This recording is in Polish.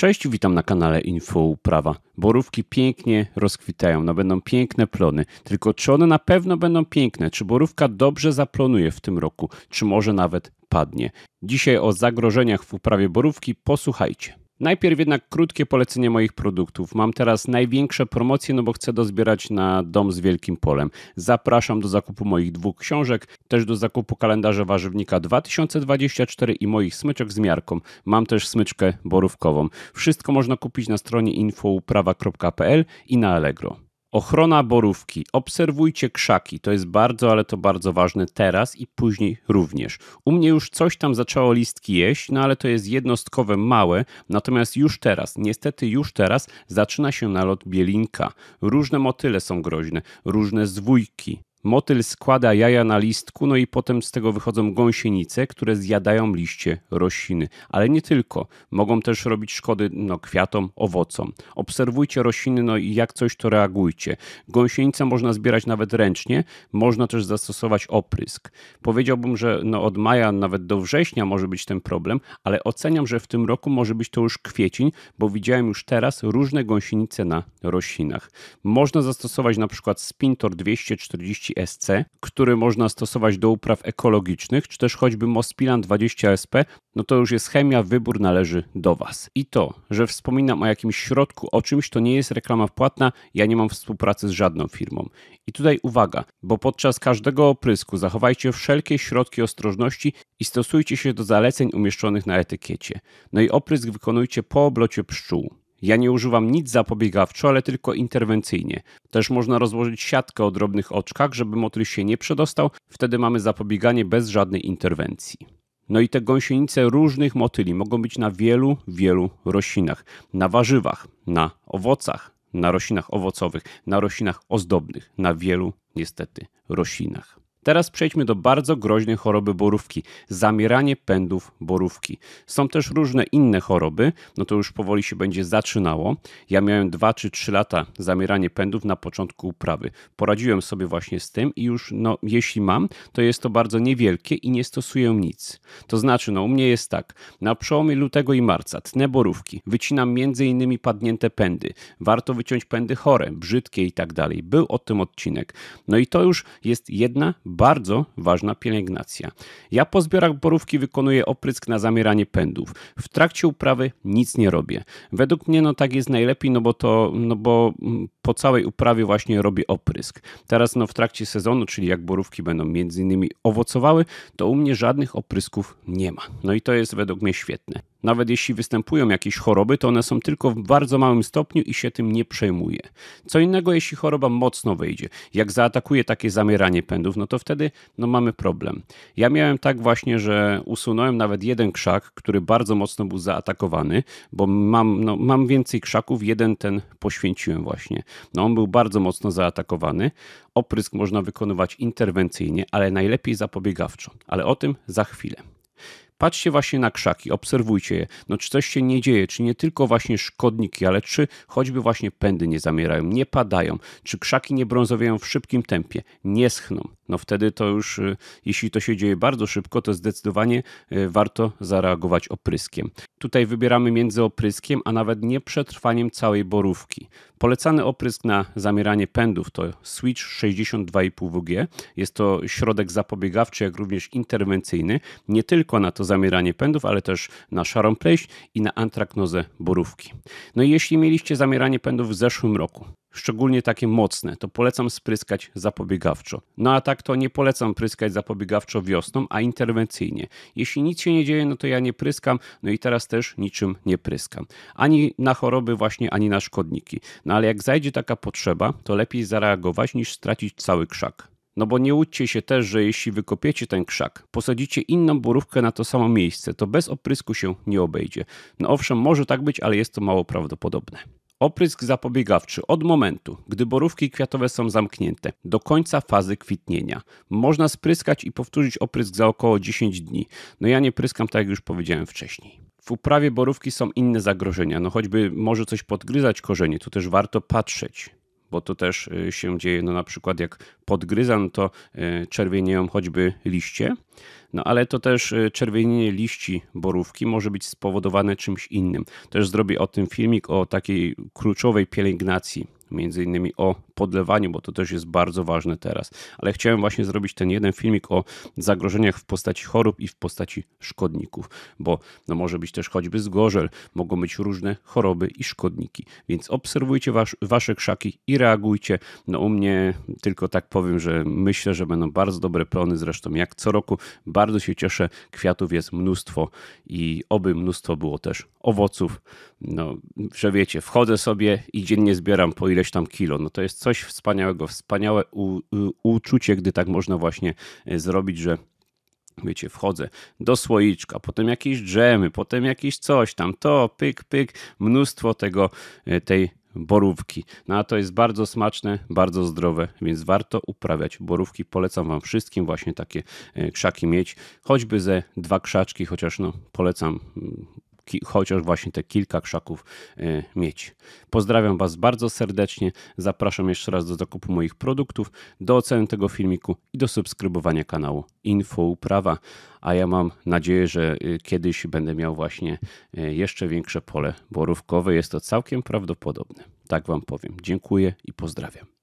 Cześć, witam na kanale Info Uprawa. Borówki pięknie rozkwitają, no będą piękne plony. Tylko czy one na pewno będą piękne? Czy borówka dobrze zaplonuje w tym roku? Czy może nawet padnie? Dzisiaj o zagrożeniach w uprawie borówki posłuchajcie. Najpierw jednak krótkie polecenie moich produktów. Mam teraz największe promocje, no bo chcę dozbierać na dom z wielkim polem. Zapraszam do zakupu moich dwóch książek, też do zakupu kalendarza warzywnika 2024 i moich smyczek z miarką. Mam też smyczkę borówkową. Wszystko można kupić na stronie infouprawa.pl i na Allegro. Ochrona borówki. Obserwujcie krzaki. To jest bardzo, ale to bardzo ważne teraz i później również. U mnie już coś tam zaczęło listki jeść, no ale to jest jednostkowe, małe. Natomiast już teraz, niestety już teraz, zaczyna się nalot bielinka. Różne motyle są groźne, różne zwójki. Motyl składa jaja na listku, no i potem z tego wychodzą gąsienice, które zjadają liście rośliny. Ale nie tylko. Mogą też robić szkody no, kwiatom, owocom. Obserwujcie rośliny, no i jak coś to reagujcie. Gąsienice można zbierać nawet ręcznie, można też zastosować oprysk. Powiedziałbym, że no, od maja nawet do września może być ten problem, ale oceniam, że w tym roku może być to już kwiecień, bo widziałem już teraz różne gąsienice na roślinach. Można zastosować na przykład Spintor 240 sc który można stosować do upraw ekologicznych, czy też choćby Mospilan 20SP, no to już jest chemia, wybór należy do Was. I to, że wspominam o jakimś środku, o czymś, to nie jest reklama płatna, ja nie mam współpracy z żadną firmą. I tutaj uwaga, bo podczas każdego oprysku zachowajcie wszelkie środki ostrożności i stosujcie się do zaleceń umieszczonych na etykiecie. No i oprysk wykonujcie po oblocie pszczół. Ja nie używam nic zapobiegawczo, ale tylko interwencyjnie. Też można rozłożyć siatkę o drobnych oczkach, żeby motyl się nie przedostał, wtedy mamy zapobieganie bez żadnej interwencji. No i te gąsienice różnych motyli mogą być na wielu, wielu roślinach. Na warzywach, na owocach, na roślinach owocowych, na roślinach ozdobnych, na wielu niestety roślinach. Teraz przejdźmy do bardzo groźnej choroby borówki zamieranie pędów borówki. Są też różne inne choroby, no to już powoli się będzie zaczynało. Ja miałem 2 czy 3 lata zamieranie pędów na początku uprawy. Poradziłem sobie właśnie z tym i już, no, jeśli mam, to jest to bardzo niewielkie i nie stosuję nic. To znaczy, no, u mnie jest tak: na przełomie lutego i marca tnę borówki, wycinam m.in. padnięte pędy. Warto wyciąć pędy chore, brzydkie i tak dalej. Był o tym odcinek. No i to już jest jedna bardzo ważna pielęgnacja. Ja po zbiorach borówki wykonuję oprysk na zamieranie pędów. W trakcie uprawy nic nie robię. Według mnie no tak jest najlepiej, no bo to, no bo mm, po całej uprawie właśnie robię oprysk. Teraz no, w trakcie sezonu, czyli jak borówki będą między innymi owocowały, to u mnie żadnych oprysków nie ma. No i to jest według mnie świetne. Nawet jeśli występują jakieś choroby, to one są tylko w bardzo małym stopniu i się tym nie przejmuje. Co innego, jeśli choroba mocno wejdzie, jak zaatakuje takie zamieranie pędów, no to wtedy no, mamy problem. Ja miałem tak właśnie, że usunąłem nawet jeden krzak, który bardzo mocno był zaatakowany, bo mam, no, mam więcej krzaków, jeden ten poświęciłem właśnie. No on był bardzo mocno zaatakowany. Oprysk można wykonywać interwencyjnie, ale najlepiej zapobiegawczo. Ale o tym za chwilę. Patrzcie właśnie na krzaki, obserwujcie je. No czy coś się nie dzieje, czy nie tylko właśnie szkodniki, ale czy choćby właśnie pędy nie zamierają, nie padają, czy krzaki nie brązowieją w szybkim tempie, nie schną no wtedy to już, y, jeśli to się dzieje bardzo szybko, to zdecydowanie y, warto zareagować opryskiem. Tutaj wybieramy między opryskiem, a nawet nie przetrwaniem całej borówki. Polecany oprysk na zamieranie pędów to Switch 62,5 WG. Jest to środek zapobiegawczy, jak również interwencyjny, nie tylko na to zamieranie pędów, ale też na szarą pleść i na antraknozę borówki. No i jeśli mieliście zamieranie pędów w zeszłym roku, szczególnie takie mocne, to polecam spryskać zapobiegawczo. No a tak to nie polecam pryskać zapobiegawczo wiosną, a interwencyjnie. Jeśli nic się nie dzieje, no to ja nie pryskam, no i teraz też niczym nie pryskam. Ani na choroby właśnie, ani na szkodniki. No ale jak zajdzie taka potrzeba, to lepiej zareagować niż stracić cały krzak. No bo nie łudźcie się też, że jeśli wykopiecie ten krzak, posadzicie inną borówkę na to samo miejsce, to bez oprysku się nie obejdzie. No owszem, może tak być, ale jest to mało prawdopodobne. Oprysk zapobiegawczy od momentu, gdy borówki kwiatowe są zamknięte, do końca fazy kwitnienia. Można spryskać i powtórzyć oprysk za około 10 dni. No ja nie pryskam, tak jak już powiedziałem wcześniej. W uprawie borówki są inne zagrożenia, no choćby może coś podgryzać korzenie, tu też warto patrzeć bo to też y, się dzieje, no na przykład jak podgryzam, to y, czerwienieją choćby liście, no ale to też y, czerwienienie liści borówki może być spowodowane czymś innym. Też zrobię o tym filmik, o takiej kluczowej pielęgnacji między innymi o podlewaniu, bo to też jest bardzo ważne teraz. Ale chciałem właśnie zrobić ten jeden filmik o zagrożeniach w postaci chorób i w postaci szkodników, bo no może być też choćby zgorzel, mogą być różne choroby i szkodniki. Więc obserwujcie wasz, wasze krzaki i reagujcie. No u mnie tylko tak powiem, że myślę, że będą bardzo dobre plony, zresztą jak co roku bardzo się cieszę, kwiatów jest mnóstwo i oby mnóstwo było też owoców. No, że wiecie, wchodzę sobie i dziennie zbieram po ile ileś tam kilo. No to jest coś wspaniałego, wspaniałe u, u, uczucie, gdy tak można właśnie e, zrobić, że wiecie, wchodzę do słoiczka, potem jakieś dżemy, potem jakieś coś tam, to pyk, pyk, mnóstwo tego, e, tej borówki. No a to jest bardzo smaczne, bardzo zdrowe, więc warto uprawiać borówki. Polecam Wam wszystkim właśnie takie e, krzaki mieć, choćby ze dwa krzaczki, chociaż no polecam mm, chociaż właśnie te kilka krzaków e, mieć. Pozdrawiam Was bardzo serdecznie, zapraszam jeszcze raz do zakupu moich produktów, do oceny tego filmiku i do subskrybowania kanału Info Uprawa, a ja mam nadzieję, że e, kiedyś będę miał właśnie e, jeszcze większe pole borówkowe, jest to całkiem prawdopodobne, tak Wam powiem. Dziękuję i pozdrawiam.